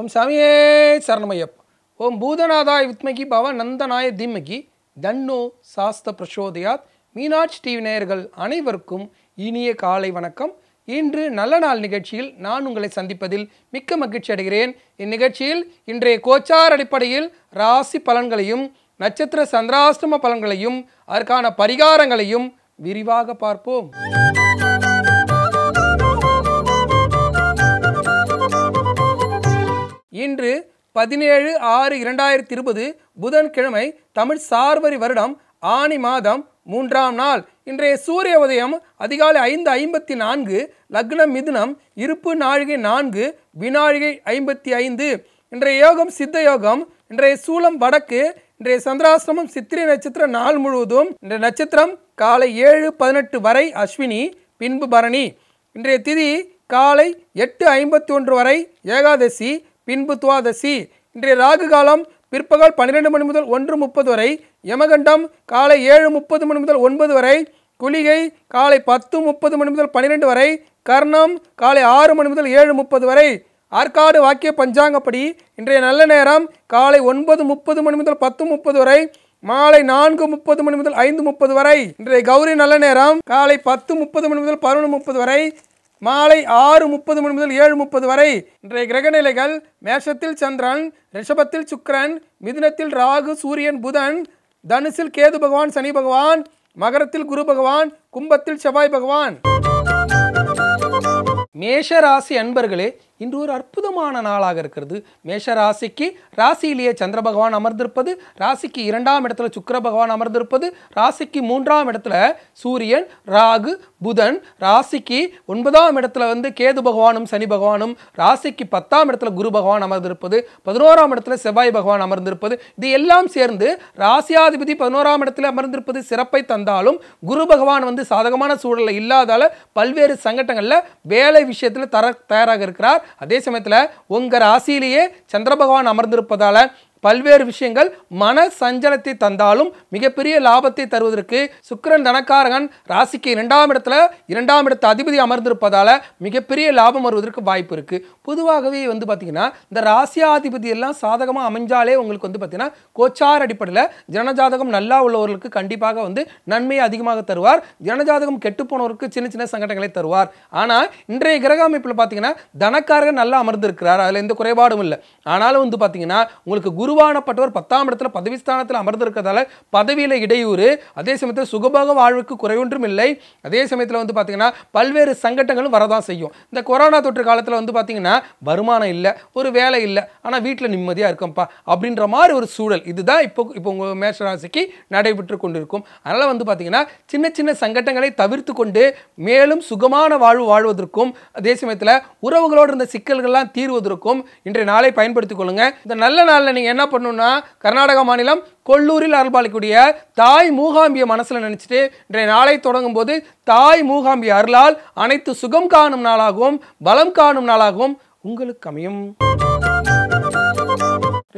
ஓம் சாமியே சரணமையப் ஓம் பூதநாதாய் வித்மகி பவ நந்தநாய திம்மகி தன்னோ சாஸ்த பிரசோதயாத் மீனாட்சி டிவி நேயர்கள் அனைவருக்கும் இனிய காலை வணக்கம் இன்று நல்ல நாள் நிகழ்ச்சியில் நான் உங்களை சந்திப்பதில் மிக்க மகிழ்ச்சி அடைகிறேன் இந்நிகழ்ச்சியில் இன்றைய கோச்சார் அடிப்படையில் ராசி பலன்களையும் நட்சத்திர சந்திராஷ்டம பலன்களையும் அதற்கான பரிகாரங்களையும் விரிவாக பார்ப்போம் இன்று பதினேழு ஆறு இரண்டாயிரத்தி இருபது புதன்கிழமை தமிழ் சார்வரி வருடம் ஆணி மாதம் மூன்றாம் நாள் இன்றைய சூரிய உதயம் அதிகாலை ஐந்து ஐம்பத்தி நான்கு லக்னம் மிதுனம் இருப்பு நாழிகை நான்கு வினாழிகை ஐம்பத்தி ஐந்து இன்றைய யோகம் சித்த யோகம் இன்றைய சூலம் வடக்கு இன்றைய சந்திராசிரமம் சித்திரை நட்சத்திரம் நாள் முழுவதும் இன்றைய நட்சத்திரம் காலை ஏழு பதினெட்டு வரை அஸ்வினி பின்பு பரணி இன்றைய திதி காலை எட்டு ஐம்பத்தி ஒன்று வரை ஏகாதசி பின்பு துவாதசி இன்றைய ராகு காலம் பிற்பகல் பன்னிரெண்டு மணி முதல் ஒன்று முப்பது வரை யமகண்டம் காலை ஏழு முப்பது மணி முதல் ஒன்பது வரை குளிகை காலை பத்து முப்பது மணி முதல் பன்னிரெண்டு வரை கர்ணம் காலை ஆறு மணி முதல் ஏழு முப்பது வரை ஆற்காடு வாக்கிய பஞ்சாங்கப்படி இன்றைய நல்ல நேரம் காலை ஒன்பது முப்பது மணி முதல் பத்து முப்பது வரை மாலை நான்கு முப்பது மணி முதல் ஐந்து முப்பது வரை இன்றைய கௌரி நல்ல நேரம் காலை பத்து முப்பது மணி முதல் பதினொன்று முப்பது வரை மாலை ஆறு முப்பது மணி முதல் ஏழு முப்பது வரை இன்றைய கிரகநிலைகள் மேஷத்தில் சந்திரன் ரிஷபத்தில் சுக்கரன் மிதுனத்தில் ராகு சூரியன் புதன் தனுசில் கேது பகவான் சனி பகவான் மகரத்தில் குரு பகவான் கும்பத்தில் செவ்வாய் பகவான் மேஷராசி அன்பர்களே இன்று ஒரு அற்புதமான நாளாக இருக்கிறது மேஷ ராசிக்கு ராசியிலேயே சந்திர பகவான் அமர்ந்திருப்பது ராசிக்கு இரண்டாம் இடத்துல சுக்கர பகவான் அமர்ந்திருப்பது ராசிக்கு மூன்றாம் இடத்துல சூரியன் ராகு புதன் ராசிக்கு ஒன்பதாம் இடத்துல வந்து கேது பகவானும் சனி பகவானும் ராசிக்கு பத்தாம் இடத்துல குரு பகவான் அமர்ந்திருப்பது பதினோராம் இடத்துல செவ்வாய் பகவான் அமர்ந்திருப்பது இது எல்லாம் சேர்ந்து ராசியாதிபதி பதினோராம் இடத்துல அமர்ந்திருப்பது சிறப்பை தந்தாலும் குரு பகவான் வந்து சாதகமான சூழலில் இல்லாதால பல்வேறு சங்கட்டங்களில் வேலை விஷயத்தில் தர தயாராக இருக்கிறார் அதே சமயத்தில் உங்கள் ராசியிலேயே சந்திர பகவான் அமர்ந்திருப்பதால் பல்வேறு விஷயங்கள் மன சஞ்சலத்தை தந்தாலும் மிகப்பெரிய லாபத்தை தருவதற்கு சுக்கரன் தனக்காரகன் ராசிக்கு இரண்டாம் இடத்துல இரண்டாம் இடத்து அதிபதி அமர்ந்திருப்பதால் மிகப்பெரிய லாபம் வருவதற்கு வாய்ப்பு இருக்குது பொதுவாகவே வந்து பார்த்தீங்கன்னா இந்த ராசியாதிபதி எல்லாம் சாதகமாக அமைஞ்சாலே உங்களுக்கு வந்து பார்த்தீங்கன்னா கோச்சார் அடிப்படையில் ஜனஜாதகம் நல்லா உள்ளவர்களுக்கு கண்டிப்பாக வந்து நன்மையை அதிகமாக தருவார் ஜனஜாதகம் கெட்டு போனவருக்கு சின்ன சின்ன சங்கடங்களை தருவார் ஆனால் இன்றைய கிரக அமைப்பில் பார்த்தீங்கன்னா தனக்காரகன் நல்லா அமர்ந்திருக்கிறார் அதில் எந்த குறைபாடும் இல்லை ஆனாலும் வந்து பார்த்தீங்கன்னா உங்களுக்கு குரு உருவானப்பட்டவர் பத்தாம் இடத்துல பதவி ஸ்தானத்தில் அமர்ந்திருக்கிறதால பதவியில் இடையூறு அதே சமயத்தில் சுகபோக வாழ்வுக்கு குறைவொன்றும் இல்லை அதே சமயத்தில் வந்து பார்த்தீங்கன்னா பல்வேறு சங்கட்டங்களும் வரதான் செய்யும் இந்த கொரோனா தொற்று காலத்தில் வந்து பார்த்தீங்கன்னா வருமானம் இல்லை ஒரு வேலை இல்லை ஆனால் வீட்டில் நிம்மதியாக இருக்கும்ப்பா அப்படின்ற மாதிரி ஒரு சூழல் இதுதான் இப்போ இப்போ உங்கள் மேஷராசிக்கு நடைபெற்று கொண்டிருக்கும் அதனால் வந்து பார்த்தீங்கன்னா சின்ன சின்ன சங்கட்டங்களை தவிர்த்து கொண்டு மேலும் சுகமான வாழ்வு வாழ்வதற்கும் அதே சமயத்தில் உறவுகளோடு இருந்த சிக்கல்கள்லாம் தீர்வதற்கும் இன்றைய நாளை பயன்படுத்திக் கொள்ளுங்கள் இந்த நல்ல நாளில் நீங்கள் என்ன பண்ணுன்னா கர்நாடக மாநிலம் கொல்லூரில் அருள்பாலிக்கூடிய தாய் மூகாம்பிய மனசில் நினச்சிட்டு இன்றைய நாளை தொடங்கும் போது தாய் மூகாம்பிய அருளால் அனைத்து சுகம் காணும் நாளாகவும் பலம் காணும் நாளாகவும் உங்களுக்கு அமையும்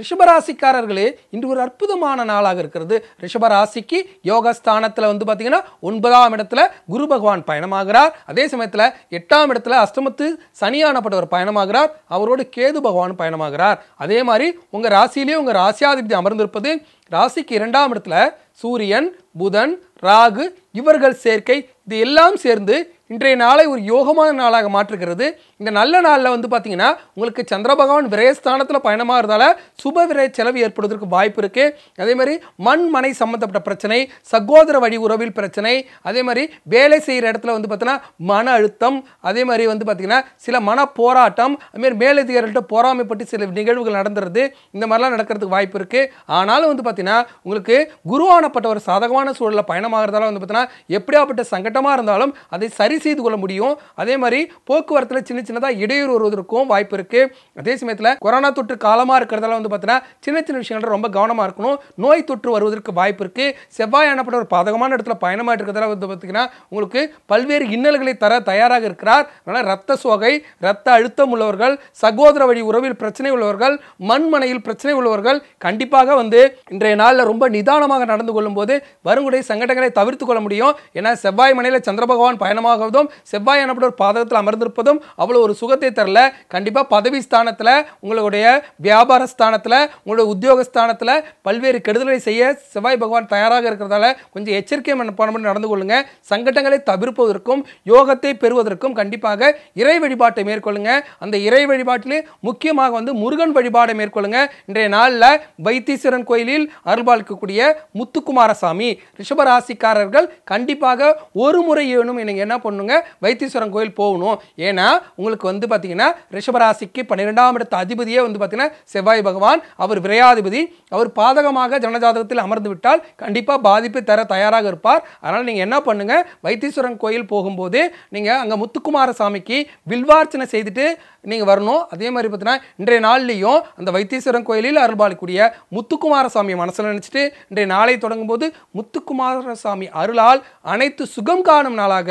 ரிஷபராசிக்காரர்களே இன்று ஒரு அற்புதமான நாளாக இருக்கிறது ரிஷபராசிக்கு யோகஸ்தானத்தில் வந்து பார்த்தீங்கன்னா ஒன்பதாம் இடத்துல குரு பகவான் பயணமாகிறார் அதே சமயத்தில் எட்டாம் இடத்துல அஷ்டமத்து சனியானப்பட்டவர் பயணமாகிறார் அவரோடு கேது பகவான் பயணமாகிறார் அதே மாதிரி உங்கள் ராசியிலேயே உங்கள் ராசியாதிபதி அமர்ந்திருப்பது ராசிக்கு இரண்டாம் இடத்துல சூரியன் புதன் ராகு இவர்கள் சேர்க்கை இது எல்லாம் சேர்ந்து இன்றைய நாளை ஒரு யோகமான நாளாக மாற்றுகிறது இந்த நல்ல நாளில் வந்து பார்த்தீங்கன்னா உங்களுக்கு சந்திர பகவான் விரயஸ்தானத்தில் பயணமாக சுப விரய செலவு ஏற்படுவதற்கு வாய்ப்பு இருக்குது அதே மாதிரி மண் மனை சம்மந்தப்பட்ட பிரச்சனை சகோதர வழி உறவில் பிரச்சனை அதே மாதிரி வேலை செய்கிற இடத்துல வந்து பார்த்தீங்கன்னா மன அழுத்தம் அதே மாதிரி வந்து பார்த்தீங்கன்னா சில மன போராட்டம் அதுமாரி மேலதிகாரிகள்ட்ட பொறாமைப்பட்டு சில நிகழ்வுகள் நடந்துருது இந்த மாதிரிலாம் நடக்கிறதுக்கு வாய்ப்பு இருக்குது ஆனாலும் வந்து பார்த்தீங்கன்னா உங்களுக்கு குருவானப்பட்ட ஒரு சாதகமான சூழலில் பயணமாகிறதால வந்து பார்த்தீங்கன்னா எப்படியாப்பட்ட சங்கடம் சட்டமாக இருந்தாலும் அதை சரி செய்து கொள்ள முடியும் அதே மாதிரி போக்குவரத்தில் சின்ன சின்னதாக இடையூறு வருவதற்கும் வாய்ப்பு இருக்குது அதே சமயத்தில் கொரோனா தொற்று காலமாக இருக்கிறதால வந்து பார்த்தீங்கன்னா சின்ன சின்ன விஷயங்கள் ரொம்ப கவனமாக இருக்கணும் நோய் தொற்று வருவதற்கு வாய்ப்பு இருக்குது செவ்வாய் எனப்பட்ட ஒரு பாதகமான இடத்துல பயணமாக இருக்கிறதால வந்து பார்த்திங்கன்னா உங்களுக்கு பல்வேறு இன்னல்களை தர தயாராக இருக்கிறார் அதனால் ரத்த சோகை ரத்த அழுத்தம் உள்ளவர்கள் சகோதர வழி உறவில் பிரச்சனை உள்ளவர்கள் மண்மனையில் பிரச்சனை உள்ளவர்கள் கண்டிப்பாக வந்து இன்றைய நாளில் ரொம்ப நிதானமாக நடந்து கொள்ளும் போது வருங்குடைய சங்கடங்களை தவிர்த்து கொள்ள முடியும் ஏன்னா செவ்வாய் மனை கனியில் சந்திர பகவான் பயணமாகவதும் செவ்வாய் எனப்படுவர் பாதகத்தில் அமர்ந்திருப்பதும் அவ்வளோ ஒரு சுகத்தை தரல கண்டிப்பாக பதவி ஸ்தானத்தில் உங்களுடைய வியாபார ஸ்தானத்தில் உங்களுடைய உத்தியோக ஸ்தானத்தில் பல்வேறு கெடுதலை செய்ய செவ்வாய் பகவான் தயாராக இருக்கிறதால கொஞ்சம் எச்சரிக்கை பண்ணி நடந்து கொள்ளுங்க சங்கடங்களை தவிர்ப்பதற்கும் யோகத்தை பெறுவதற்கும் கண்டிப்பாக இறை வழிபாட்டை மேற்கொள்ளுங்க அந்த இறை வழிபாட்டிலே முக்கியமாக வந்து முருகன் வழிபாடை மேற்கொள்ளுங்க இன்றைய நாளில் வைத்தீஸ்வரன் கோயிலில் அருள்பாலிக்கக்கூடிய முத்துக்குமாரசாமி ரிஷபராசிக்காரர்கள் கண்டிப்பாக ஒரு ஒரு முறை வேணும் நீங்கள் என்ன பண்ணுங்க வைத்தீஸ்வரன் கோயில் போகணும் ஏன்னா உங்களுக்கு வந்து பார்த்தீங்கன்னா ரிஷபராசிக்கு பன்னிரெண்டாம் இடத்த அதிபதியே வந்து பார்த்தீங்கன்னா செவ்வாய் பகவான் அவர் விரையாதிபதி அவர் பாதகமாக ஜனஜாதகத்தில் அமர்ந்து விட்டால் கண்டிப்பாக பாதிப்பு தர தயாராக இருப்பார் அதனால் நீங்கள் என்ன பண்ணுங்கள் வைத்தீஸ்வரன் கோயில் போகும்போது நீங்கள் அங்கே முத்துக்குமார சாமிக்கு வில்வார்ச்சனை செய்துட்டு நீங்கள் வரணும் அதே மாதிரி பார்த்தீங்கன்னா இன்றைய நாள்லேயும் அந்த வைத்தீஸ்வரன் கோயிலில் அருள்பாலிக்கூடிய முத்துக்குமாரசாமி மனசில் நினச்சிட்டு இன்றைய நாளை தொடங்கும் போது முத்துக்குமாரசாமி அருளால் அனைத்து சுகம் காணும் நாளாக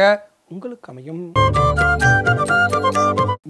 உங்களுக்கு அமையும்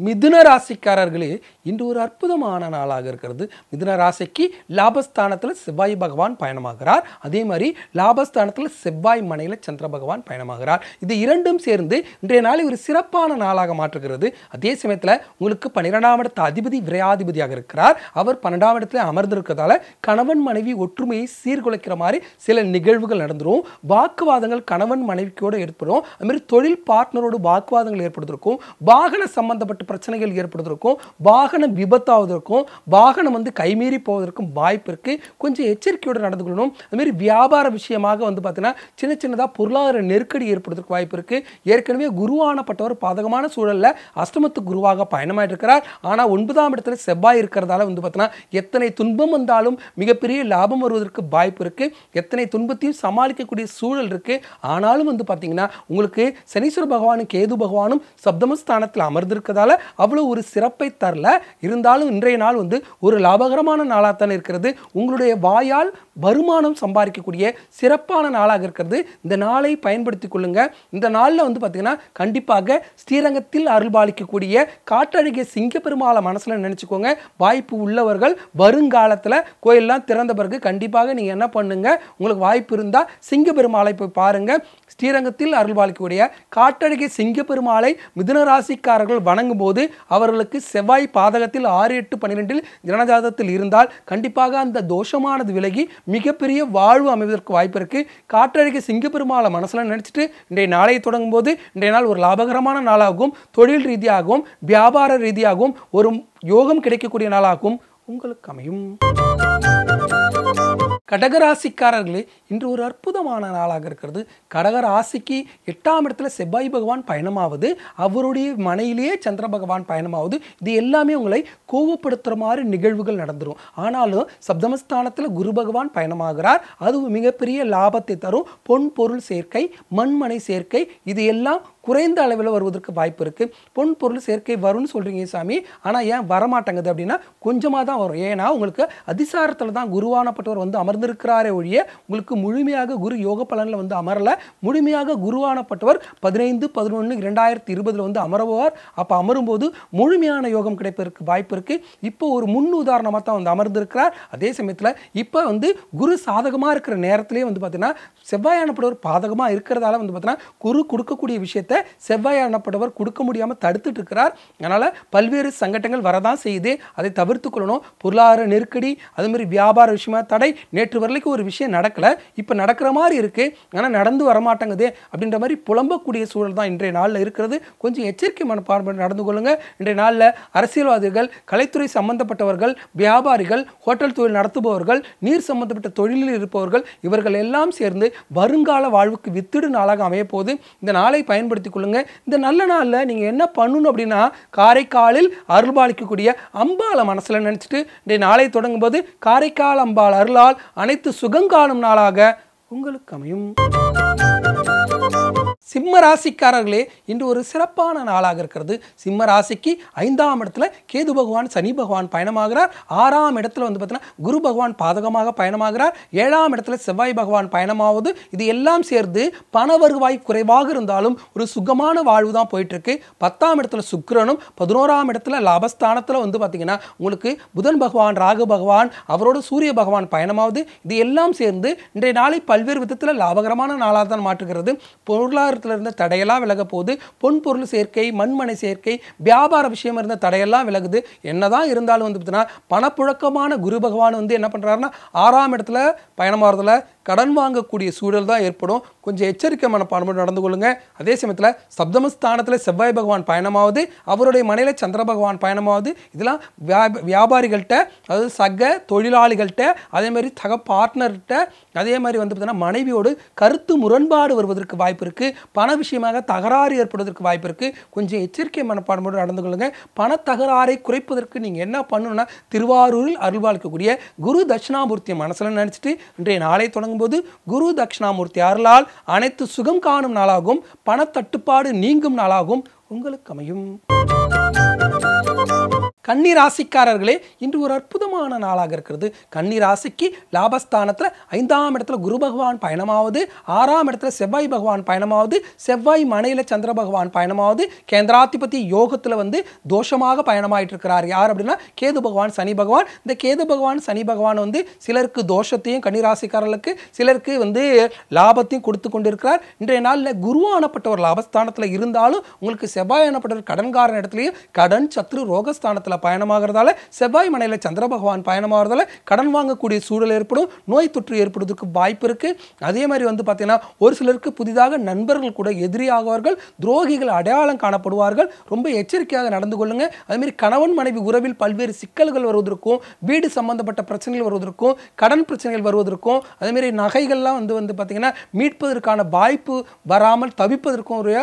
மிதுன ராசிக்காரர்களே இன்று ஒரு அற்புதமான நாளாக இருக்கிறது மிதுன ராசிக்கு லாபஸ்தானத்தில் செவ்வாய் பகவான் பயணமாகிறார் அதே மாதிரி லாபஸ்தானத்தில் செவ்வாய் மனையில் சந்திர பகவான் பயணமாகிறார் இது இரண்டும் சேர்ந்து இன்றைய நாளை ஒரு சிறப்பான நாளாக மாற்றுகிறது அதே சமயத்தில் உங்களுக்கு பன்னிரெண்டாம் இடத்து அதிபதி விரையாதிபதியாக இருக்கிறார் அவர் பன்னெண்டாம் இடத்துல அமர்ந்திருக்கிறதால கணவன் மனைவி ஒற்றுமையை சீர்குலைக்கிற மாதிரி சில நிகழ்வுகள் நடந்துடும் வாக்குவாதங்கள் கணவன் மனைவிக்கோடு ஏற்படும் அதுமாதிரி தொழில் பார்ட்னரோடு வாக்குவாதங்கள் ஏற்படுத்திருக்கும் வாகன சம்பந்தப்பட்ட பிரச்சனைகள் ஏற்படுவதற்கும் வாகனம் விபத்தாவதற்கும் வாகனம் வந்து கைமீறி போவதற்கும் வாய்ப்பு இருக்குது கொஞ்சம் எச்சரிக்கையோடு நடந்து கொள்ளணும் அதுமாரி வியாபார விஷயமாக வந்து பார்த்திங்கன்னா சின்ன சின்னதாக பொருளாதார நெருக்கடி ஏற்படுவதற்கு வாய்ப்பு இருக்குது ஏற்கனவே குருவானப்பட்டவர் பாதகமான சூழலில் அஷ்டமத்து குருவாக பயணமாக இருக்கிறார் ஆனால் ஒன்பதாம் இடத்துல செவ்வாய் இருக்கிறதால வந்து பார்த்தீங்கன்னா எத்தனை துன்பம் வந்தாலும் மிகப்பெரிய லாபம் வருவதற்கு வாய்ப்பு இருக்குது எத்தனை துன்பத்தையும் சமாளிக்கக்கூடிய சூழல் இருக்குது ஆனாலும் வந்து பார்த்தீங்கன்னா உங்களுக்கு சனீஸ்வர பகவானும் கேது பகவானும் சப்தமஸ்தானத்தில் அமர்ந்திருக்கிறதால அவ்வளோ ஒரு சிறப்பை தரல இருந்தாலும் இன்றைய நாள் வந்து ஒரு லாபகரமான நாளாகத்தான் இருக்கிறது உங்களுடைய வாயால் வருமானம் சம்பாதிக்கக்கூடிய சிறப்பான நாளாக இருக்கிறது இந்த நாளை பயன்படுத்தி கொள்ளுங்க இந்த நாளில் வந்து பார்த்திங்கன்னா கண்டிப்பாக ஸ்ரீரங்கத்தில் அருள்பாலிக்கக்கூடிய காற்றழகிய சிங்க பெருமாளை மனசில் நினச்சிக்கோங்க வாய்ப்பு உள்ளவர்கள் வருங்காலத்தில் கோயிலெலாம் திறந்த பிறகு கண்டிப்பாக நீங்கள் என்ன பண்ணுங்கள் உங்களுக்கு வாய்ப்பு இருந்தால் சிங்க பெருமாளை போய் பாருங்கள் ஸ்ரீரங்கத்தில் அருள்பாலிக்கக்கூடிய காற்றழகிய சிங்க பெருமாளை மிதுன ராசிக்காரர்கள் வணங்கும் போது அவர்களுக்கு செவ்வாய் பாதகத்தில் ஆறு எட்டு பன்னிரெண்டில் ஜனஜாதத்தில் இருந்தால் கண்டிப்பாக அந்த தோஷமானது விலகி மிகப்பெரிய வாழ்வு அமைவதற்கு வாய்ப்பு காற்றழுக காற்றடிக்க சிங்கப்பெருமாளை மனசில் நினச்சிட்டு இன்றைய நாளையை தொடங்கும் போது இன்றைய நாள் ஒரு லாபகரமான நாளாகவும் தொழில் ரீதியாகவும் வியாபார ரீதியாகவும் ஒரு யோகம் கிடைக்கக்கூடிய நாளாகவும் உங்களுக்கு அமையும் கடகராசிக்காரர்களே இன்று ஒரு அற்புதமான நாளாக இருக்கிறது கடகராசிக்கு எட்டாம் இடத்துல செவ்வாய் பகவான் பயணமாவது அவருடைய மனையிலேயே சந்திர பகவான் பயணமாவது இது எல்லாமே உங்களை கோவப்படுத்துகிற மாதிரி நிகழ்வுகள் நடந்துடும் ஆனாலும் சப்தமஸ்தானத்தில் குரு பகவான் பயணமாகிறார் அது மிகப்பெரிய லாபத்தை தரும் பொன் பொருள் சேர்க்கை மண்மனை சேர்க்கை இது எல்லாம் குறைந்த அளவில் வருவதற்கு வாய்ப்பு இருக்குது பொன் பொருள் சேர்க்கை வரும்னு சொல்கிறீங்க சாமி ஆனால் ஏன் வரமாட்டேங்குது அப்படின்னா கொஞ்சமாக தான் வரும் ஏன்னா உங்களுக்கு அதிசாரத்தில் தான் குருவானப்பட்டவர் வந்து அமர்ந்திருக்கிறாரே ஒழிய உங்களுக்கு முழுமையாக குரு யோக பலனில் வந்து அமரலை முழுமையாக குருவானப்பட்டவர் பதினைந்து பதினொன்று இரண்டாயிரத்தி இருபதில் வந்து அமருவார் அப்போ அமரும்போது முழுமையான யோகம் கிடைப்பதற்கு வாய்ப்பு இருக்குது இப்போ ஒரு முன் உதாரணமாக தான் வந்து அமர்ந்திருக்கிறார் அதே சமயத்தில் இப்போ வந்து குரு சாதகமாக இருக்கிற நேரத்திலே வந்து பார்த்திங்கன்னா செவ்வாயானப்பட்டவர் பாதகமாக இருக்கிறதால வந்து பார்த்திங்கன்னா குரு கொடுக்கக்கூடிய விஷயத்தை அதை செவ்வாய் அண்ணப்பட்டவர் கொடுக்க முடியாமல் தடுத்துட்டு இருக்கிறார் அதனால் பல்வேறு சங்கடங்கள் வரதான் செய்யுது அதை தவிர்த்து கொள்ளணும் பொருளாதார நெருக்கடி மாதிரி வியாபார விஷயமா தடை நேற்று வரலைக்கு ஒரு விஷயம் நடக்கலை இப்போ நடக்கிற மாதிரி இருக்குது ஆனால் நடந்து வரமாட்டேங்குது அப்படின்ற மாதிரி புலம்பக்கூடிய சூழல் தான் இன்றைய நாளில் இருக்கிறது கொஞ்சம் எச்சரிக்கை மனப்பான்மை நடந்து கொள்ளுங்கள் இன்றைய நாளில் அரசியல்வாதிகள் கலைத்துறை சம்பந்தப்பட்டவர்கள் வியாபாரிகள் ஹோட்டல் தொழில் நடத்துபவர்கள் நீர் சம்பந்தப்பட்ட தொழிலில் இருப்பவர்கள் இவர்கள் எல்லாம் சேர்ந்து வருங்கால வாழ்வுக்கு வித்திடு நாளாக அமையப்போது இந்த நாளை பயன்படுத்தி பயன்படுத்திக் கொள்ளுங்க இந்த நல்ல நாளில் நீங்கள் என்ன பண்ணணும் அப்படின்னா காரைக்காலில் அருள்பாலிக்கக்கூடிய அம்பால மனசில் நினச்சிட்டு இன்றைய நாளை தொடங்கும் போது காரைக்கால் அம்பாள் அருளால் அனைத்து சுகங்காலும் நாளாக உங்களுக்கு அமையும் சிம்ம ராசிக்காரர்களே இன்று ஒரு சிறப்பான நாளாக இருக்கிறது சிம்ம ராசிக்கு ஐந்தாம் இடத்துல கேது பகவான் சனி பகவான் பயணமாகிறார் ஆறாம் இடத்துல வந்து பார்த்தீங்கன்னா குரு பகவான் பாதகமாக பயணமாகிறார் ஏழாம் இடத்துல செவ்வாய் பகவான் பயணமாவது இது எல்லாம் சேர்ந்து பண வருவாய் குறைவாக இருந்தாலும் ஒரு சுகமான வாழ்வு தான் போயிட்டுருக்கு பத்தாம் இடத்துல சுக்கரனும் பதினோராம் இடத்துல லாபஸ்தானத்தில் வந்து பார்த்திங்கன்னா உங்களுக்கு புதன் பகவான் ராகு பகவான் அவரோட சூரிய பகவான் பயணமாவது இது எல்லாம் சேர்ந்து இன்றைய நாளை பல்வேறு விதத்தில் லாபகரமான நாளாக தான் மாற்றுகிறது பொருளாதார பொருளாதாரத்தில் இருந்த தடையெல்லாம் விலக போகுது பொன்பொருள் சேர்க்கை மண்மனை சேர்க்கை வியாபார விஷயம் இருந்த தடையெல்லாம் விலகுது என்னதான் இருந்தாலும் வந்து பார்த்தீங்கன்னா பணப்புழக்கமான குரு பகவான் வந்து என்ன பண்ணுறாருன்னா ஆறாம் இடத்துல பயணமாகறதுல கடன் வாங்கக்கூடிய சூழல் தான் ஏற்படும் கொஞ்சம் எச்சரிக்கை மனப்பான்மையோடு நடந்து கொள்ளுங்க அதே சமயத்தில் சப்தமஸ்தானத்தில் செவ்வாய் பகவான் பயணமாவது அவருடைய மனையில் சந்திர பகவான் பயணமாவது இதெல்லாம் வியாபாரிகள்கிட்ட அதாவது சக தொழிலாளிகள்கிட்ட அதே மாதிரி சக பார்ட்னர்கிட்ட அதே மாதிரி வந்து பார்த்தீங்கன்னா மனைவியோடு கருத்து முரண்பாடு வருவதற்கு வாய்ப்பு இருக்குது பண விஷயமாக தகராறு ஏற்படுவதற்கு வாய்ப்பு இருக்குது கொஞ்சம் எச்சரிக்கை மனப்பான்மையோடு நடந்து கொள்ளுங்கள் பண தகராறை குறைப்பதற்கு நீங்கள் என்ன பண்ணணும்னா திருவாரூரில் அருள்வாழ்க்கக்கூடிய குரு தட்சிணாமூர்த்தி மனசில் நினச்சிட்டு இன்றைய நாளை தொடங்கும் போது குரு தட்சிணாமூர்த்தி அருளால் அனைத்து சுகம் காணும் நாளாகவும் பணத்தட்டுப்பாடு நீங்கும் நாளாகவும் உங்களுக்கு அமையும் கன்னி ராசிக்காரர்களே இன்று ஒரு அற்புதமான நாளாக இருக்கிறது கன்னி ராசிக்கு லாபஸ்தானத்தில் ஐந்தாம் இடத்துல குரு பகவான் பயணமாவது ஆறாம் இடத்துல செவ்வாய் பகவான் பயணமாவது செவ்வாய் மனையில் சந்திர பகவான் பயணமாவது கேந்திராதிபதி யோகத்தில் வந்து தோஷமாக பயணமாயிட்டு இருக்கிறார் யார் அப்படின்னா கேது பகவான் சனி பகவான் இந்த கேது பகவான் சனி பகவான் வந்து சிலருக்கு தோஷத்தையும் கன்னி ராசிக்காரர்களுக்கு சிலருக்கு வந்து லாபத்தையும் கொடுத்து கொண்டிருக்கிறார் இன்றைய நாளில் குருவானப்பட்ட ஒரு லாபஸ்தானத்தில் இருந்தாலும் உங்களுக்கு செவ்வாய் எனப்பட்ட கடன்காரன் இடத்துலையும் கடன் சத்ரு ரோகஸ்தானத்தில் பயணமாகிறதால செவ்வாய் மனையில் சந்திர பகவான் பயணமாகிறதால கடன் வாங்கக்கூடிய சூழல் ஏற்படும் நோய் தொற்று ஏற்படுவதற்கு வாய்ப்பு இருக்குது அதே மாதிரி வந்து பார்த்திங்கன்னா ஒரு சிலருக்கு புதிதாக நண்பர்கள் கூட எதிரியாகவார்கள் துரோகிகள் அடையாளம் காணப்படுவார்கள் ரொம்ப எச்சரிக்கையாக நடந்து கொள்ளுங்கள் அதேமாரி கணவன் மனைவி உறவில் பல்வேறு சிக்கல்கள் வருவதற்கும் வீடு சம்பந்தப்பட்ட பிரச்சனைகள் வருவதற்கும் கடன் பிரச்சனைகள் வருவதற்கும் அதேமாரி நகைகள்லாம் வந்து வந்து பார்த்திங்கன்னா மீட்பதற்கான வாய்ப்பு வராமல் தவிப்பதற்கும் ஒரு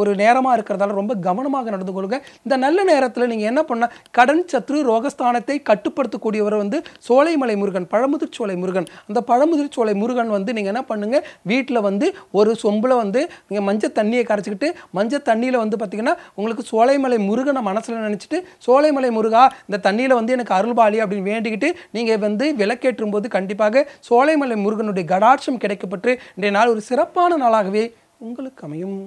ஒரு நேரமாக இருக்கிறதால ரொம்ப கவனமாக நடந்து கொள்ளுங்கள் இந்த நல்ல நேரத்தில் நீங்கள் என்ன பண்ணால் கடன் சத்ரு ரோகஸ்தானத்தை கட்டுப்படுத்தக்கூடியவர் வந்து சோலைமலை முருகன் பழமுதிர் சோலை முருகன் அந்த பழமுதிர் சோலை முருகன் வந்து நீங்கள் என்ன பண்ணுங்கள் வீட்டில் வந்து ஒரு சொம்பில் வந்து நீங்கள் மஞ்சள் தண்ணியை கரைச்சிக்கிட்டு மஞ்சள் தண்ணியில் வந்து பார்த்திங்கன்னா உங்களுக்கு சோலைமலை முருகனை மனசில் நினச்சிட்டு சோலைமலை முருகா இந்த தண்ணியில் வந்து எனக்கு பாலி அப்படின்னு வேண்டிக்கிட்டு நீங்கள் வந்து விளக்கேற்றும் போது கண்டிப்பாக சோலைமலை முருகனுடைய கடாட்சம் கிடைக்கப்பட்டு இன்றைய நாள் ஒரு சிறப்பான நாளாகவே உங்களுக்கு அமையும்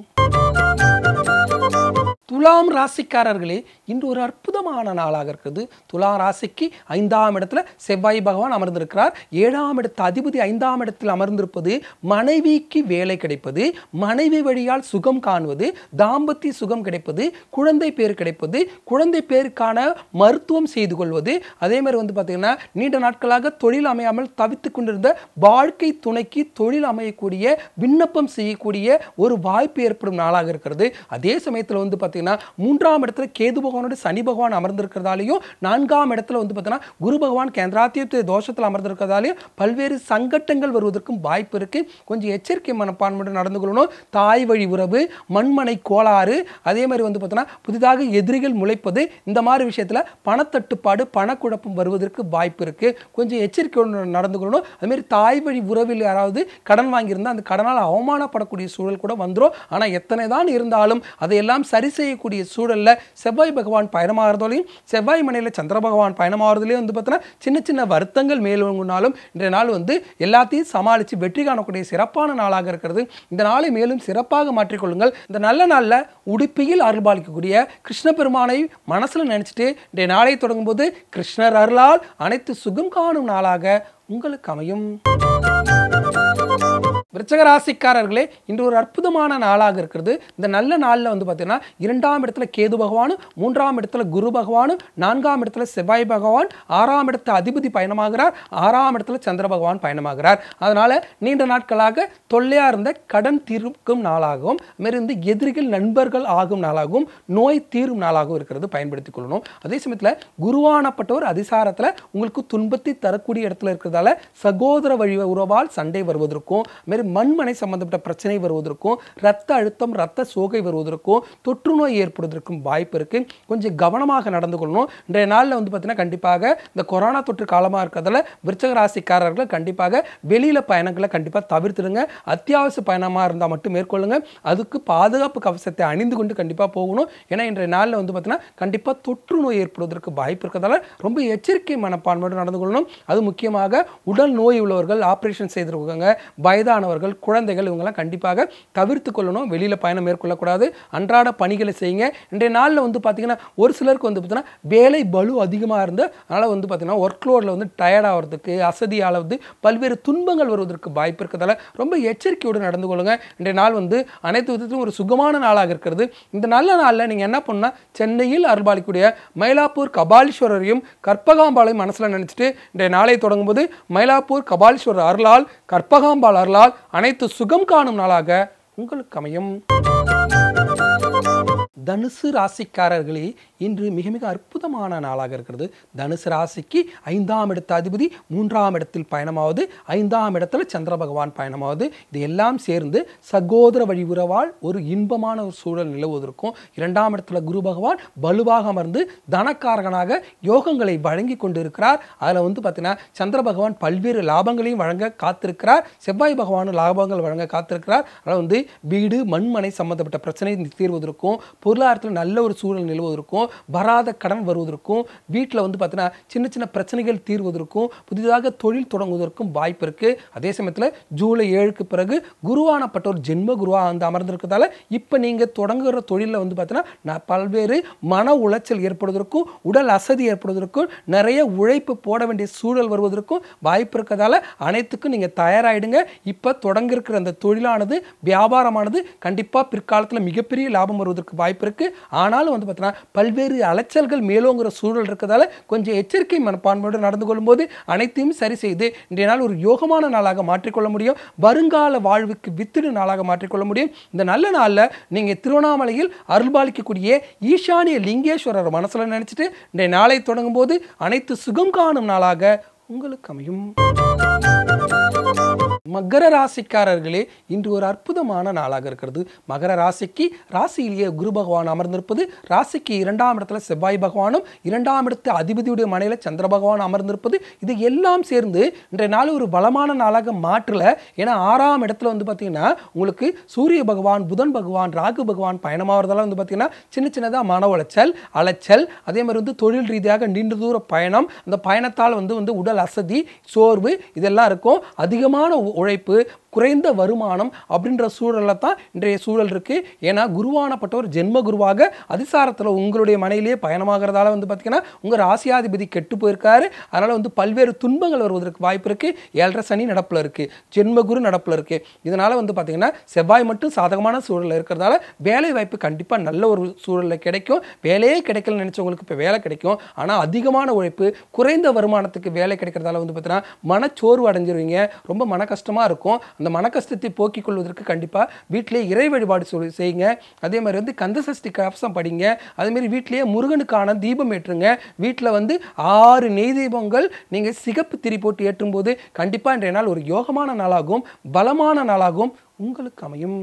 துலாம் ராசிக்காரர்களே இன்று ஒரு அற்புதமான நாளாக இருக்கிறது துலாம் ராசிக்கு ஐந்தாம் இடத்துல செவ்வாய் பகவான் அமர்ந்திருக்கிறார் ஏழாம் இடத்து அதிபதி ஐந்தாம் இடத்தில் அமர்ந்திருப்பது மனைவிக்கு வேலை கிடைப்பது மனைவி வழியால் சுகம் காணுவது தாம்பத்திய சுகம் கிடைப்பது குழந்தை பேர் கிடைப்பது குழந்தை பேருக்கான மருத்துவம் செய்து கொள்வது அதே மாதிரி வந்து பார்த்திங்கன்னா நீண்ட நாட்களாக தொழில் அமையாமல் தவித்து கொண்டிருந்த வாழ்க்கை துணைக்கு தொழில் அமையக்கூடிய விண்ணப்பம் செய்யக்கூடிய ஒரு வாய்ப்பு ஏற்படும் நாளாக இருக்கிறது அதே சமயத்தில் வந்து பார்த்திங்கன்னா பார்த்தீங்கன்னா மூன்றாம் இடத்துல கேது பகவானோட சனி பகவான் அமர்ந்திருக்கிறதாலையும் நான்காம் இடத்துல வந்து பார்த்தீங்கன்னா குரு பகவான் கேந்திராத்திய தோஷத்தில் அமர்ந்திருக்கிறதாலையும் பல்வேறு சங்கட்டங்கள் வருவதற்கும் வாய்ப்பு இருக்குது கொஞ்சம் எச்சரிக்கை மனப்பான்மையுடன் நடந்து கொள்ளணும் தாய் வழி உறவு மண்மனை கோளாறு அதே மாதிரி வந்து பார்த்தீங்கன்னா புதிதாக எதிரிகள் முளைப்பது இந்த மாதிரி விஷயத்தில் பணத்தட்டுப்பாடு பணக்குழப்பம் வருவதற்கு வாய்ப்பு இருக்குது கொஞ்சம் எச்சரிக்கையுடன் நடந்து கொள்ளணும் அதுமாரி தாய் வழி உறவில் யாராவது கடன் வாங்கியிருந்தால் அந்த கடனால் அவமானப்படக்கூடிய சூழல் கூட வந்துடும் ஆனால் எத்தனை தான் இருந்தாலும் அதையெல்லாம் சரி செய்ய செய்யக்கூடிய சூழலில் செவ்வாய் பகவான் பயணமாகிறதோலையும் செவ்வாய் மனையில் சந்திர பகவான் பயணமாகிறதுலேயும் வந்து பார்த்தீங்கன்னா சின்ன சின்ன வருத்தங்கள் மேலோங்கினாலும் இன்றைய நாள் வந்து எல்லாத்தையும் சமாளித்து வெற்றி காணக்கூடிய சிறப்பான நாளாக இருக்கிறது இந்த நாளை மேலும் சிறப்பாக மாற்றிக்கொள்ளுங்கள் இந்த நல்ல நாளில் உடுப்பியில் அருள்பாலிக்கக்கூடிய கிருஷ்ண பெருமானை மனசில் நினச்சிட்டு இன்றைய நாளை போது கிருஷ்ணர் அருளால் அனைத்து சுகம் காணும் நாளாக உங்களுக்கு அமையும் விருச்சக இன்று ஒரு அற்புதமான நாளாக இருக்கிறது இந்த நல்ல நாளில் வந்து பார்த்திங்கன்னா இரண்டாம் இடத்துல கேது பகவானும் மூன்றாம் இடத்துல குரு பகவானும் நான்காம் இடத்துல செவ்வாய் பகவான் ஆறாம் இடத்துல அதிபதி பயணமாகிறார் ஆறாம் இடத்துல சந்திர பகவான் பயணமாகிறார் அதனால் நீண்ட நாட்களாக தொல்லையாக இருந்த கடன் தீர்க்கும் நாளாகவும் மாரி வந்து எதிரிகள் நண்பர்கள் ஆகும் நாளாகவும் நோய் தீரும் நாளாகவும் இருக்கிறது பயன்படுத்திக் கொள்ளணும் அதே சமயத்தில் குருவானப்பட்டவர் அதிசாரத்தில் உங்களுக்கு துன்பத்தை தரக்கூடிய இடத்துல இருக்கிறதால சகோதர வழி உறவால் சண்டை வருவதற்கும் மாரி மண்மனை சம்பந்தப்பட்ட பிரச்சனை வருவதற்கும் ரத்த அழுத்தம் ரத்த சோகை வருவதற்கும் தொற்று நோய் ஏற்படுவதற்கும் வாய்ப்பு இருக்குது கொஞ்சம் கவனமாக நடந்து கொள்ளணும் இன்றைய நாளில் வந்து பார்த்திங்கன்னா கண்டிப்பாக இந்த கொரோனா தொற்று காலமாக இருக்கிறதால விருச்சக ராசிக்காரர்களை கண்டிப்பாக வெளியில் பயணங்களை கண்டிப்பாக தவிர்த்துடுங்க அத்தியாவசிய பயணமாக இருந்தால் மட்டும் மேற்கொள்ளுங்க அதுக்கு பாதுகாப்பு கவசத்தை அணிந்து கொண்டு கண்டிப்பாக போகணும் ஏன்னா இன்றைய நாளில் வந்து பார்த்தீங்கன்னா கண்டிப்பாக தொற்று நோய் ஏற்படுவதற்கு வாய்ப்பு இருக்கிறதால ரொம்ப எச்சரிக்கை மனப்பான்மையோடு நடந்து கொள்ளணும் அது முக்கியமாக உடல் நோய் உள்ளவர்கள் ஆப்ரேஷன் செய்திருக்காங்க வயதானவர் மாணவர்கள் குழந்தைகள் இவங்கெல்லாம் கண்டிப்பாக தவிர்த்து கொள்ளணும் வெளியில் பயணம் மேற்கொள்ளக்கூடாது அன்றாட பணிகளை செய்யுங்க இன்றைய நாளில் வந்து பார்த்திங்கன்னா ஒரு சிலருக்கு வந்து பார்த்திங்கன்னா வேலை பலு அதிகமாக இருந்து அதனால் வந்து பார்த்திங்கன்னா ஒர்க் லோடில் வந்து டயர்ட் ஆகிறதுக்கு அசதி பல்வேறு துன்பங்கள் வருவதற்கு வாய்ப்பு இருக்கிறதால ரொம்ப எச்சரிக்கையோடு நடந்து கொள்ளுங்கள் இன்றைய நாள் வந்து அனைத்து விதத்திலும் ஒரு சுகமான நாளாக இருக்கிறது இந்த நல்ல நாளில் நீங்கள் என்ன பண்ணால் சென்னையில் அருள்பாலிக்கூடிய மயிலாப்பூர் கபாலீஸ்வரரையும் கற்பகாம்பாளையும் மனசில் நினச்சிட்டு இன்றைய நாளை தொடங்கும்போது மயிலாப்பூர் கபாலீஸ்வரர் அருளால் கற்பகாம்பாள் அருளால் அனைத்து சுகம் காணும் நாளாக உங்களுக்கு அமையும் தனுசு ராசிக்காரர்களே இன்று மிக மிக அற்புதமான நாளாக இருக்கிறது தனுசு ராசிக்கு ஐந்தாம் இடத்த அதிபதி மூன்றாம் இடத்தில் பயணமாவது ஐந்தாம் இடத்துல சந்திர பகவான் பயணமாவது இது எல்லாம் சேர்ந்து சகோதர வழி உறவால் ஒரு இன்பமான ஒரு சூழல் நிலவுவதற்கும் இரண்டாம் இடத்துல குரு பகவான் வலுவாக அமர்ந்து தனக்காரகனாக யோகங்களை வழங்கி கொண்டு இருக்கிறார் அதில் வந்து பார்த்தீங்கன்னா சந்திர பகவான் பல்வேறு லாபங்களையும் வழங்க காத்திருக்கிறார் செவ்வாய் பகவான் லாபங்கள் வழங்க காத்திருக்கிறார் அதில் வந்து வீடு மண்மனை சம்மந்தப்பட்ட பிரச்சனை தீர்வதற்கும் பொருளாதாரத்தில் நல்ல ஒரு சூழல் நிலவுவதற்கும் வராத கடன் வருவதற்கும் வீட்டில் வந்து பார்த்தீங்கன்னா சின்ன சின்ன பிரச்சனைகள் தீர்வதற்கும் புதிதாக தொழில் தொடங்குவதற்கும் வாய்ப்பு இருக்குது அதே சமயத்தில் ஜூலை ஏழுக்கு பிறகு குருவானப்பட்ட ஒரு ஜென்ம குருவாக வந்து அமர்ந்திருக்கிறதால இப்போ நீங்கள் தொடங்குகிற தொழிலில் வந்து பார்த்தீங்கன்னா பல்வேறு மன உளைச்சல் ஏற்படுவதற்கும் உடல் அசதி ஏற்படுவதற்கும் நிறைய உழைப்பு போட வேண்டிய சூழல் வருவதற்கும் வாய்ப்பு இருக்கிறதால அனைத்துக்கும் நீங்கள் தயாராகிடுங்க இப்போ தொடங்கிருக்கிற அந்த தொழிலானது வியாபாரமானது கண்டிப்பாக பிற்காலத்தில் மிகப்பெரிய லாபம் வருவதற்கு வாய்ப்பு பிறகு ஆனாலும் வந்து பார்த்தீங்கன்னா பல்வேறு அலைச்சல்கள் மேலோங்கிற சூழல் இருக்கிறதால கொஞ்சம் எச்சரிக்கை மனப்பான்மையோடு நடந்து கொள்ளும்போது அனைத்தையும் சரி செய்து இன்றைய நாள் ஒரு யோகமான நாளாக மாற்றிக்கொள்ள முடியும் வருங்கால வாழ்வுக்கு வித்திடு நாளாக மாற்றிக்கொள்ள முடியும் இந்த நல்ல நாளில் நீங்கள் திருவண்ணாமலையில் அருள்பாலிக்கக்கூடிய ஈசானிய லிங்கேஸ்வரர் மனசில் நினச்சிட்டு இன்றைய நாளை தொடங்கும் போது அனைத்து சுகம் காணும் நாளாக உங்களுக்கு அமையும் மகர ராசிக்காரர்களே இன்று ஒரு அற்புதமான நாளாக இருக்கிறது மகர ராசிக்கு ராசியிலேயே குரு பகவான் அமர்ந்திருப்பது ராசிக்கு இரண்டாம் இடத்துல செவ்வாய் பகவானும் இரண்டாம் இடத்து அதிபதியுடைய மனையில் சந்திர பகவான் அமர்ந்திருப்பது இது எல்லாம் சேர்ந்து இன்றைய நாள் ஒரு பலமான நாளாக மாற்றல ஏன்னா ஆறாம் இடத்துல வந்து பார்த்தீங்கன்னா உங்களுக்கு சூரிய பகவான் புதன் பகவான் ராகு பகவான் பயணமாகிறதெல்லாம் வந்து பார்த்தீங்கன்னா சின்ன சின்னதாக மன உளைச்சல் அலைச்சல் அதே மாதிரி வந்து தொழில் ரீதியாக நீண்ட தூர பயணம் அந்த பயணத்தால் வந்து வந்து உடல் அசதி சோர்வு இதெல்லாம் இருக்கும் அதிகமான உழைப்பு குறைந்த வருமானம் அப்படின்ற சூழலில் தான் இன்றைய சூழல் இருக்குது ஏன்னா குருவானப்பட்டவர் ஜென்ம குருவாக அதிசாரத்தில் உங்களுடைய மனையிலேயே பயணமாகிறதால வந்து பார்த்திங்கன்னா உங்கள் ராசியாதிபதி கெட்டு போயிருக்காரு அதனால் வந்து பல்வேறு துன்பங்கள் வருவதற்கு வாய்ப்பு இருக்குது ஏழரை சனி நடப்பில் இருக்குது ஜென்மகுரு நடப்பில் இருக்குது இதனால் வந்து பார்த்திங்கன்னா செவ்வாய் மட்டும் சாதகமான சூழலில் இருக்கிறதால வேலை வாய்ப்பு கண்டிப்பாக நல்ல ஒரு சூழலில் கிடைக்கும் வேலையே கிடைக்கல நினச்சவங்களுக்கு இப்போ வேலை கிடைக்கும் ஆனால் அதிகமான உழைப்பு குறைந்த வருமானத்துக்கு வேலை கிடைக்கிறதால வந்து பார்த்தீங்கன்னா மனச்சோர்வு அடைஞ்சிருவீங்க ரொம்ப மன கஷ்டமாக இருக்கும் அந்த மனக்கஷ்டத்தை போக்கிக் கொள்வதற்கு கண்டிப்பாக வீட்டிலே இறை வழிபாடு சொல் செய்யுங்க அதே மாதிரி வந்து கந்தசஷ்டி கவசம் படிங்க அதேமாரி வீட்டிலேயே முருகனுக்கான தீபம் ஏற்றுங்க வீட்டில் வந்து ஆறு நெய் தீபங்கள் நீங்கள் சிகப்பு திரி போட்டு ஏற்றும்போது கண்டிப்பாக இன்றைய நாள் ஒரு யோகமான நாளாகவும் பலமான நாளாகவும் உங்களுக்கு அமையும்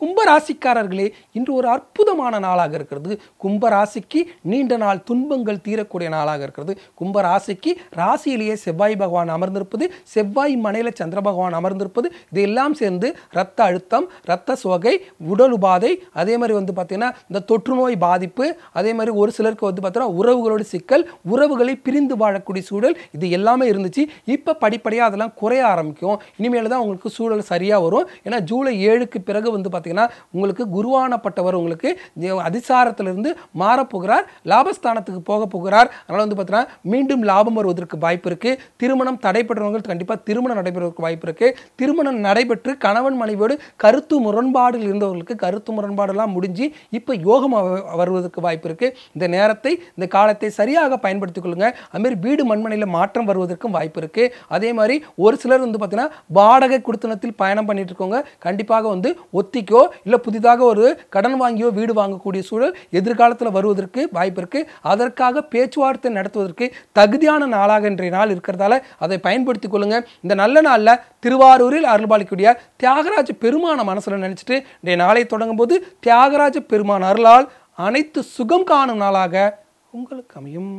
கும்பராசிக்காரர்களே இன்று ஒரு அற்புதமான நாளாக இருக்கிறது கும்பராசிக்கு நீண்ட நாள் துன்பங்கள் தீரக்கூடிய நாளாக இருக்கிறது கும்பராசிக்கு ராசியிலேயே செவ்வாய் பகவான் அமர்ந்திருப்பது செவ்வாய் மனையில் சந்திர பகவான் அமர்ந்திருப்பது இது எல்லாம் சேர்ந்து ரத்த அழுத்தம் ரத்த சோகை உடல் உபாதை அதே மாதிரி வந்து பார்த்திங்கன்னா இந்த தொற்று நோய் பாதிப்பு அதே மாதிரி ஒரு சிலருக்கு வந்து பார்த்தீங்கன்னா உறவுகளோட சிக்கல் உறவுகளை பிரிந்து வாழக்கூடிய சூழல் இது எல்லாமே இருந்துச்சு இப்போ படிப்படியாக அதெல்லாம் குறைய ஆரம்பிக்கும் இனிமேல் தான் உங்களுக்கு சூழல் சரியாக வரும் ஏன்னா ஜூலை ஏழுக்கு பிறகு வந்து பார்த்திங்கன்னா பார்த்தீங்கன்னா உங்களுக்கு குருவானப்பட்டவர் உங்களுக்கு அதிசாரத்திலிருந்து மாறப்போகிறார் லாபஸ்தானத்துக்கு போக போகிறார் அதனால் வந்து பார்த்தீங்கன்னா மீண்டும் லாபம் வருவதற்கு வாய்ப்பு இருக்குது திருமணம் தடைபடுறவங்களுக்கு கண்டிப்பாக திருமணம் நடைபெறுவதற்கு வாய்ப்பு இருக்குது திருமணம் நடைபெற்று கணவன் மனைவியோடு கருத்து முரண்பாடுகள் இருந்தவர்களுக்கு கருத்து முரண்பாடெல்லாம் முடிஞ்சு இப்போ யோகம் வருவதற்கு வாய்ப்பு இருக்குது இந்த நேரத்தை இந்த காலத்தை சரியாக பயன்படுத்திக் கொள்ளுங்க அதுமாரி வீடு மண்மனையில் மாற்றம் வருவதற்கும் வாய்ப்பு இருக்குது அதே மாதிரி ஒரு சிலர் வந்து பார்த்தீங்கன்னா வாடகை குடுத்தனத்தில் பயணம் பண்ணிட்டு இருக்கோங்க கண்டிப்பாக வந்து ஒத்திக்கோ வாங்கியோ இல்லை புதிதாக ஒரு கடன் வாங்கியோ வீடு வாங்கக்கூடிய சூழல் எதிர்காலத்தில் வருவதற்கு வாய்ப்பு இருக்குது அதற்காக பேச்சுவார்த்தை நடத்துவதற்கு தகுதியான நாளாக இன்றைய நாள் இருக்கிறதால அதை பயன்படுத்தி கொள்ளுங்கள் இந்த நல்ல நாளில் திருவாரூரில் அருள்பாலிக்கூடிய தியாகராஜ பெருமான மனசில் நினச்சிட்டு இன்றைய நாளை தொடங்கும் போது தியாகராஜ பெருமான அருளால் அனைத்து சுகம் காணும் நாளாக உங்களுக்கு அமையும்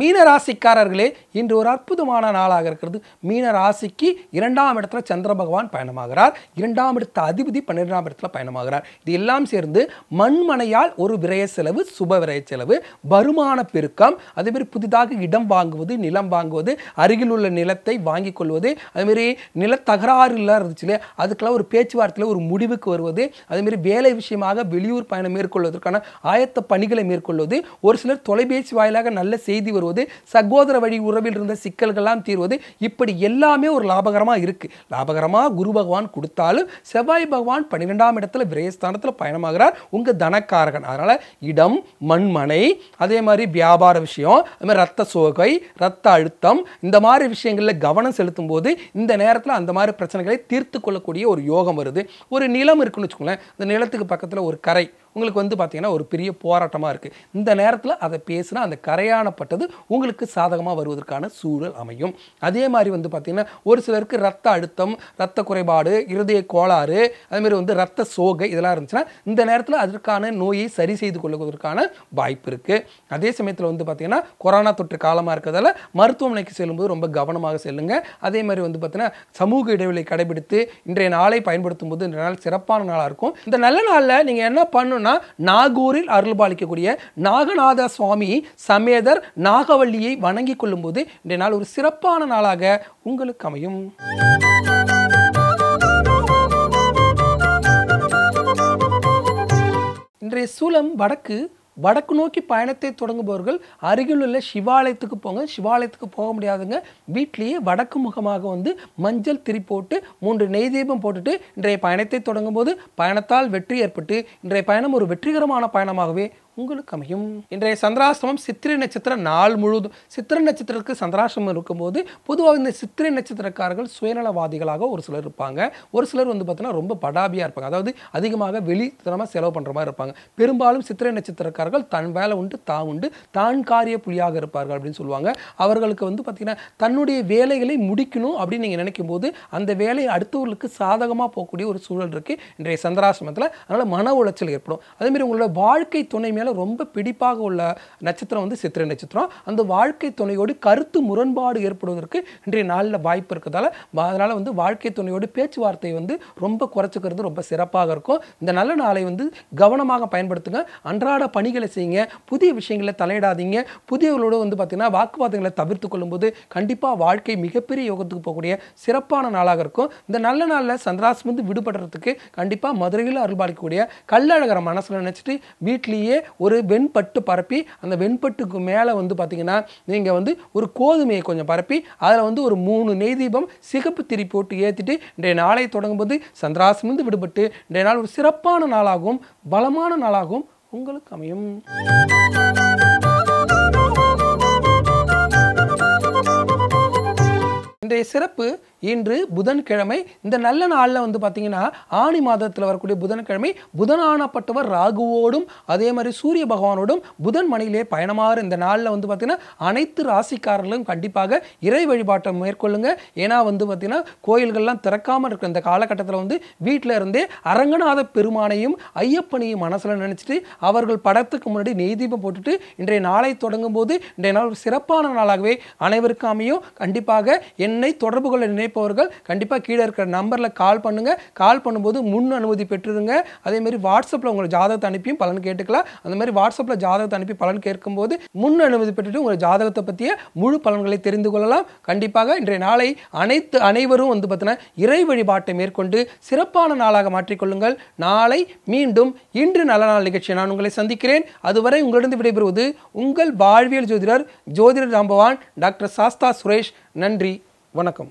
மீன ராசிக்காரர்களே இன்று ஒரு அற்புதமான நாளாக இருக்கிறது மீன ராசிக்கு இரண்டாம் இடத்துல சந்திர பகவான் பயணமாகிறார் இரண்டாம் இடத்த அதிபதி பன்னிரெண்டாம் இடத்துல பயணமாகிறார் இது எல்லாம் சேர்ந்து மண்மனையால் ஒரு விரய செலவு சுப விரய செலவு வருமான பெருக்கம் அதேமாரி புதிதாக இடம் வாங்குவது நிலம் வாங்குவது அருகில் உள்ள நிலத்தை வாங்கி கொள்வது அதேமாரி நிலத்தகராறுலாம் இருந்துச்சு அதுக்கெல்லாம் ஒரு பேச்சுவார்த்தையில் ஒரு முடிவுக்கு வருவது அதேமாரி வேலை விஷயமாக வெளியூர் பயணம் மேற்கொள்வதற்கான ஆயத்த பணிகளை மேற்கொள்வது ஒரு சிலர் தொலைபேசி வாயிலாக நல்ல செய்தி வருவது சகோதர வழி உறவில் இருந்த சிக்கல்கள்லாம் தீர்வது இப்படி எல்லாமே ஒரு லாபகரமாக இருக்குது லாபகரமாக குரு பகவான் கொடுத்தாலும் செவ்வாய் பகவான் பன்னிரெண்டாம் இடத்துல விரயஸ்தானத்தில் பயணமாகிறார் உங்கள் தனக்காரகன் அதனால் இடம் மண்மனை அதே மாதிரி வியாபார விஷயம் அது மாதிரி ரத்த சோகை ரத்த அழுத்தம் இந்த மாதிரி விஷயங்களில் கவனம் செலுத்தும் போது இந்த நேரத்தில் அந்த மாதிரி பிரச்சனைகளை தீர்த்து கொள்ளக்கூடிய ஒரு யோகம் வருது ஒரு நிலம் இருக்குன்னு வச்சுக்கோங்களேன் அந்த நிலத்துக்கு பக்கத்தில் ஒரு கரை உங்களுக்கு வந்து பார்த்திங்கன்னா ஒரு பெரிய போராட்டமாக இருக்குது இந்த நேரத்தில் அதை பேசினா அந்த கரையானப்பட்டது உங்களுக்கு சாதகமாக வருவதற்கான சூழல் அமையும் அதே மாதிரி வந்து பார்த்திங்கன்னா ஒரு சிலருக்கு ரத்த அழுத்தம் ரத்த குறைபாடு இருதய கோளாறு அதுமாரி வந்து ரத்த சோகை இதெல்லாம் இருந்துச்சுன்னா இந்த நேரத்தில் அதற்கான நோயை சரி செய்து கொள்வதற்கான வாய்ப்பு இருக்குது அதே சமயத்தில் வந்து பார்த்திங்கன்னா கொரோனா தொற்று காலமாக இருக்கிறதால மருத்துவமனைக்கு செல்லும்போது ரொம்ப கவனமாக செல்லுங்கள் அதே மாதிரி வந்து பார்த்திங்கன்னா சமூக இடைவெளி கடைபிடித்து இன்றைய நாளை பயன்படுத்தும் போது இன்றைய நாள் சிறப்பான நாளாக இருக்கும் இந்த நல்ல நாளில் நீங்கள் என்ன பண்ணணும் சொல்கிறேன்னா நாகூரில் அருள் பாலிக்கக்கூடிய நாகநாத சுவாமி சமேதர் நாகவல்லியை வணங்கி கொள்ளும்போது இந்த நாள் ஒரு சிறப்பான நாளாக உங்களுக்கு அமையும் இன்றைய சூலம் வடக்கு வடக்கு நோக்கி பயணத்தை தொடங்குபவர்கள் அருகில் உள்ள சிவாலயத்துக்கு போங்க சிவாலயத்துக்கு போக முடியாதுங்க வீட்லேயே வடக்கு முகமாக வந்து மஞ்சள் திரி போட்டு மூன்று நெய் தீபம் போட்டுட்டு இன்றைய பயணத்தை தொடங்கும்போது பயணத்தால் வெற்றி ஏற்பட்டு இன்றைய பயணம் ஒரு வெற்றிகரமான பயணமாகவே உங்களுக்கு அமையும் இன்றைய சந்திராசிரமம் சித்திரை நட்சத்திரம் நாள் முழுவதும் சித்திரை நட்சத்திரத்துக்கு சந்திராசிரமம் இருக்கும்போது பொதுவாக இந்த சித்திரை நட்சத்திரக்காரர்கள் சுயநலவாதிகளாக ஒரு சிலர் இருப்பாங்க ஒரு சிலர் வந்து பார்த்தீங்கன்னா ரொம்ப படாபியாக இருப்பாங்க அதாவது அதிகமாக வெளித்தனமாக செலவு பண்ணுற மாதிரி இருப்பாங்க பெரும்பாலும் சித்திரை நட்சத்திரக்காரர்கள் தன் வேலை உண்டு தான் உண்டு தான் காரிய புலியாக இருப்பார்கள் அப்படின்னு சொல்லுவாங்க அவர்களுக்கு வந்து பார்த்திங்கன்னா தன்னுடைய வேலைகளை முடிக்கணும் அப்படின்னு நீங்கள் நினைக்கும் போது அந்த வேலையை அடுத்தவர்களுக்கு சாதகமாக போகக்கூடிய ஒரு சூழல் இருக்குது இன்றைய சந்திராசிரமத்தில் அதனால் மன உளைச்சல் ஏற்படும் அதேமாதிரி உங்களோட வாழ்க்கை துணை மேலே ரொம்ப பிடிப்பாக உள்ள நட்சத்திரம் வந்து சித்திரை நட்சத்திரம் அந்த வாழ்க்கை துணையோடு கருத்து முரண்பாடு ஏற்படுவதற்கு இன்றைய நாளில் வாய்ப்பு இருக்கிறதால அதனால் வந்து வாழ்க்கை துணையோடு பேச்சுவார்த்தை வந்து ரொம்ப குறைச்சிக்கிறது ரொம்ப சிறப்பாக இருக்கும் இந்த நல்ல நாளை வந்து கவனமாக பயன்படுத்துங்க அன்றாட பணிகளை செய்யுங்க புதிய விஷயங்களை தலையிடாதீங்க புதியவர்களோடு வந்து பார்த்திங்கன்னா வாக்குவாதங்களை தவிர்த்து கொள்ளும்போது கண்டிப்பாக வாழ்க்கை மிகப்பெரிய யோகத்துக்கு போகக்கூடிய சிறப்பான நாளாக இருக்கும் இந்த நல்ல நாளில் சந்திராசம் வந்து விடுபடுறதுக்கு கண்டிப்பாக மதுரையில் அருள்பாலிக்கக்கூடிய கல்லழகரை மனசில் நினச்சிட்டு வீட்லேயே ஒரு வெண்பட்டு பரப்பி அந்த வெண்பட்டுக்கு மேலே வந்து பார்த்தீங்கன்னா நீங்கள் வந்து ஒரு கோதுமையை கொஞ்சம் பரப்பி அதில் வந்து ஒரு மூணு நெய் தீபம் சிகப்பு திரி போட்டு ஏற்றிட்டு இன்றைய நாளை தொடங்கும்போது சந்திராசமிருந்து விடுபட்டு இன்றைய நாள் ஒரு சிறப்பான நாளாகவும் பலமான நாளாகவும் உங்களுக்கு அமையும் இன்றைய சிறப்பு இன்று புதன்கிழமை இந்த நல்ல நாளில் வந்து பார்த்திங்கன்னா ஆணி மாதத்தில் வரக்கூடிய புதன்கிழமை புதனானப்பட்டவர் ராகுவோடும் அதே மாதிரி சூரிய பகவானோடும் புதன் மணியிலே பயணமாறு இந்த நாளில் வந்து பார்த்திங்கன்னா அனைத்து ராசிக்காரர்களும் கண்டிப்பாக இறை வழிபாட்டை மேற்கொள்ளுங்க ஏன்னா வந்து பார்த்திங்கன்னா கோயில்கள்லாம் திறக்காமல் இருக்கிற இந்த காலகட்டத்தில் வந்து வீட்டில் இருந்தே அரங்கநாத பெருமானையும் ஐயப்பனையும் மனசில் நினச்சிட்டு அவர்கள் படத்துக்கு முன்னாடி நெய்தீபம் போட்டுட்டு இன்றைய நாளை தொடங்கும் போது இன்றைய நாள் சிறப்பான நாளாகவே அனைவருக்கும் அமையும் கண்டிப்பாக என்னை தொடர்பு கொள்ள விண்ணப்பிப்பவர்கள் கண்டிப்பாக கீழே இருக்கிற நம்பரில் கால் பண்ணுங்கள் கால் பண்ணும்போது முன் அனுமதி பெற்றுருங்க அதேமாரி வாட்ஸ்அப்பில் உங்களை ஜாதகத்தை அனுப்பியும் பலன் கேட்டுக்கலாம் அந்த மாதிரி வாட்ஸ்அப்பில் ஜாதகத்தை அனுப்பி பலன் கேட்கும்போது முன் அனுமதி பெற்றுட்டு உங்கள் ஜாதகத்தை பற்றிய முழு பலன்களை தெரிந்து கொள்ளலாம் கண்டிப்பாக இன்றைய நாளை அனைத்து அனைவரும் வந்து பார்த்தீங்கன்னா இறை வழிபாட்டை மேற்கொண்டு சிறப்பான நாளாக மாற்றிக்கொள்ளுங்கள் நாளை மீண்டும் இன்று நல்ல நாள் நிகழ்ச்சியை நான் உங்களை சந்திக்கிறேன் அதுவரை உங்களிடம் விடைபெறுவது உங்கள் வாழ்வியல் ஜோதிடர் ஜோதிடர் ராம்பவான் டாக்டர் சாஸ்தா சுரேஷ் நன்றி வணக்கம்